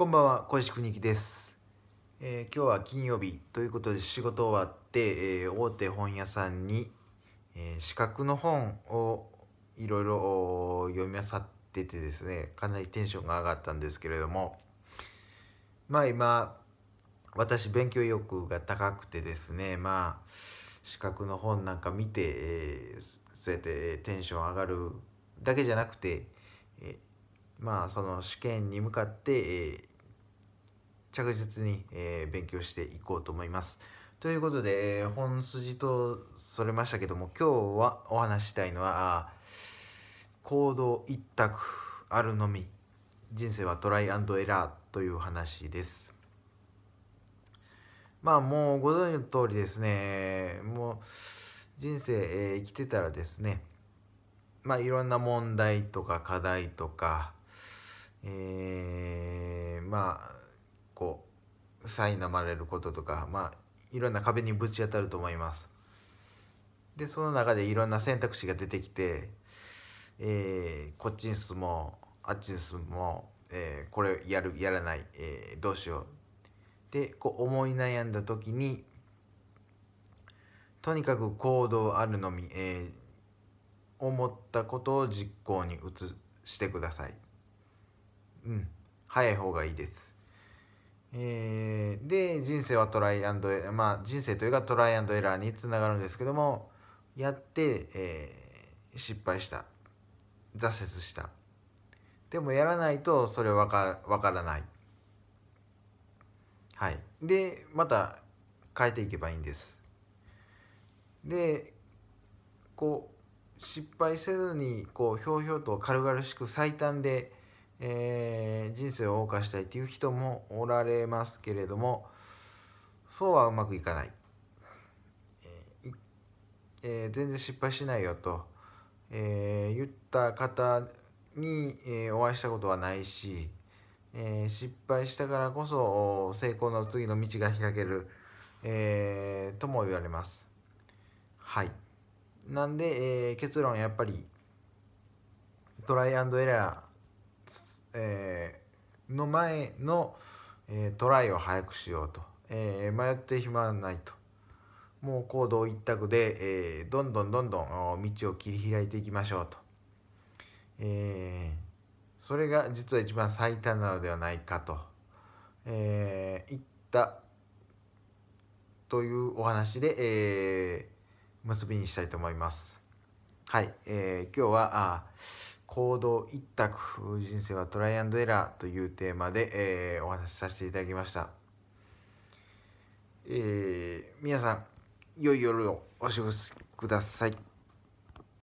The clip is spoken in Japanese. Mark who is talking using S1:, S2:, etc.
S1: こんばんは、小石邦樹です、えー、今日は金曜日ということで仕事終わって、えー、大手本屋さんに、えー、資格の本をいろいろ読み漁っててですね、かなりテンションが上がったんですけれども、まあ今、私勉強欲が高くてですね、まあ、資格の本なんか見て、えー、そうやってテンション上がるだけじゃなくて、えー、まあその試験に向かって、えー、着実に、えー、勉強していこうと思います。ということで、本筋とそれましたけども今日はお話したいのは行動一択あるのみ人生はトライアンドエラーという話です。まあもうご存知の通りですねもう人生、えー、生きてたらですねまあいろんな問題とか課題とかえー、まあこう苛まれることとか、まあ、いろんな壁にぶち当たると思います。でその中でいろんな選択肢が出てきて、えー、こっちに進もうあっちに進もう、えー、これやるやらない、えー、どうしようでこう思い悩んだ時にとにかく行動あるのみ、えー、思ったことを実行に移してください。うん、早い方がいいです。えー、で人生はトライアンドエラーまあ人生というかトライアンドエラーにつながるんですけどもやって、えー、失敗した挫折したでもやらないとそれ分か分からないはいでまた変えていけばいいんですでこう失敗せずにこうひょうひょうと軽々しく最短でえー、人生を謳歌したいという人もおられますけれどもそうはうまくいかない、えー全然失敗しないよと、え言った方に、えお会いしたことはないし、え失敗したからこそ成功の次の道が開ける、えとも言われます。はいなんで、え結論やっぱりトライアンドエラーえー、の前の、えー、トライを早くしようと、えー、迷って暇はないともう行動一択で、えー、どんどんどんどん道を切り開いていきましょうと、えー、それが実は一番最短なのではないかと、えー、言ったというお話で、えー、結びにしたいと思います。はい、えー、今日はあ行動一択人生はトライアンドエラーというテーマで、えー、お話しさせていただきました、えー、皆さん良い夜をお過ごしください